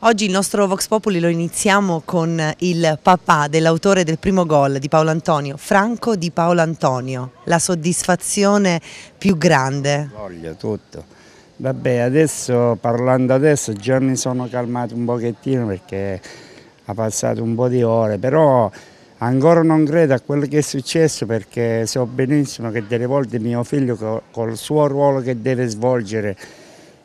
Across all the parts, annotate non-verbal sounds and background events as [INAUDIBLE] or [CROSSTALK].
Oggi il nostro Vox Populi lo iniziamo con il papà dell'autore del primo gol di Paolo Antonio, Franco di Paolo Antonio, la soddisfazione più grande. Voglio tutto. Vabbè, adesso parlando adesso già mi sono calmato un pochettino perché ha passato un po' di ore, però ancora non credo a quello che è successo perché so benissimo che delle volte mio figlio col suo ruolo che deve svolgere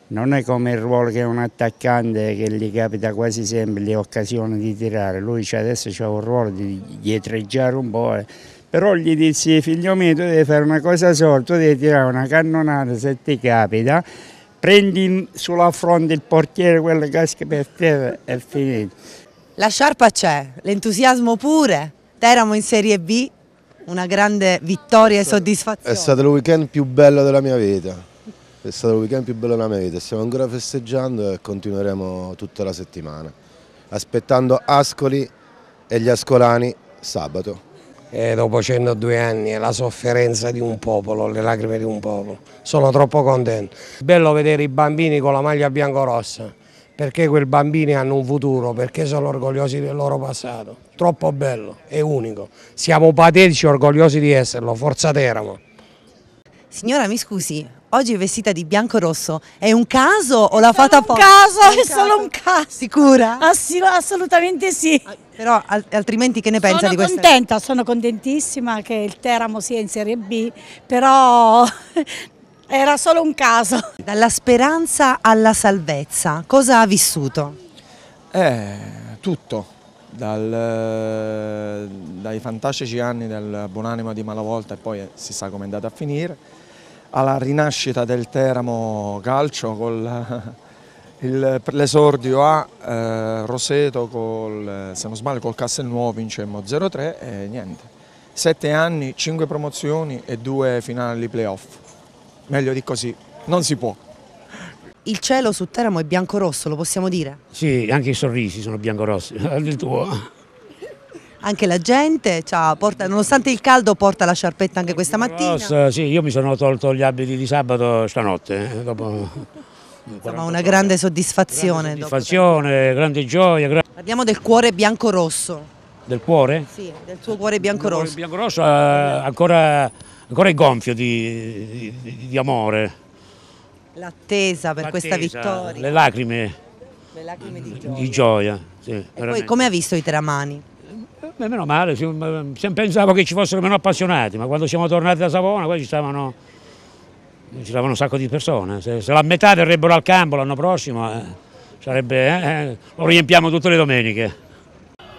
non è come il ruolo che è un attaccante che gli capita quasi sempre le occasioni di tirare, lui adesso ha un ruolo di dietreggiare un po', eh. però gli dissi figlio mio tu devi fare una cosa sola, tu devi tirare una cannonata se ti capita, prendi sulla fronte il portiere, quello casca per terra è finito. La sciarpa c'è, l'entusiasmo pure, Teramo in Serie B, una grande vittoria e soddisfazione. È stato il weekend più bello della mia vita è stato il weekend più bello della mia vita, stiamo ancora festeggiando e continueremo tutta la settimana, aspettando Ascoli e gli ascolani sabato. E dopo 102 anni è la sofferenza di un popolo, le lacrime di un popolo, sono troppo contento. Bello vedere i bambini con la maglia bianco-rossa, perché quei bambini hanno un futuro, perché sono orgogliosi del loro passato. Troppo bello, è unico. Siamo patetici orgogliosi di esserlo, forza Teramo. Signora mi scusi, oggi è vestita di bianco rosso, è un caso o l'ha fatta apposta? Caso, è, è caso. solo un caso. Sicura? Assi assolutamente sì. Ah, però al altrimenti che ne pensa di questo? Sono contenta, sono contentissima che il Teramo sia in Serie B, però [LAUGHS] era solo un caso. Dalla speranza alla salvezza, cosa ha vissuto? Eh, tutto. Dal, dai fantastici anni del Buonanima di Malavolta e poi eh, si sa come è andata a finire alla rinascita del Teramo Calcio con [LAUGHS] l'esordio a eh, Roseto col, eh, se non sbaglio col Castelnuovo vincemmo 0-3 e niente. Sette anni, cinque promozioni e due finali playoff. Meglio di così, non si può. Il cielo su Teramo è bianco-rosso, lo possiamo dire? Sì, anche i sorrisi sono bianco-rossi, [LAUGHS] il tuo anche la gente, porta, nonostante il caldo porta la sciarpetta anche questa mattina. Grossa, sì, io mi sono tolto gli abiti di sabato stanotte, eh, dopo... Insomma una grande soddisfazione. Grande soddisfazione, grande gioia. Gra Parliamo del cuore bianco-rosso. Del cuore? Sì, del tuo cuore bianco-rosso. Il bianco-rosso eh, ancora, ancora è gonfio di, di, di amore. L'attesa per questa vittoria. Le lacrime. Le lacrime di gioia. Di gioia sì, poi come ha visto i tramani? Beh, meno male, pensavo che ci fossero meno appassionati, ma quando siamo tornati da Savona poi ci stavano, ci stavano un sacco di persone, se, se, la metà verrebbero al campo l'anno prossimo eh, sarebbe, eh, eh, lo riempiamo tutte le domeniche.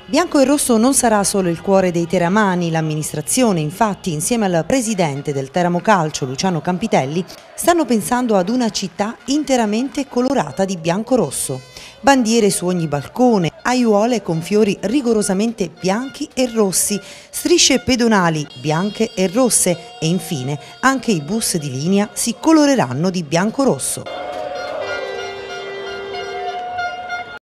Bianco e Rosso non sarà solo il cuore dei teramani, l'amministrazione infatti insieme al presidente del Teramo Calcio Luciano Campitelli stanno pensando ad una città interamente colorata di bianco-rosso. Bandiere su ogni balcone, aiuole con fiori rigorosamente bianchi e rossi, strisce pedonali bianche e rosse e infine anche i bus di linea si coloreranno di bianco-rosso.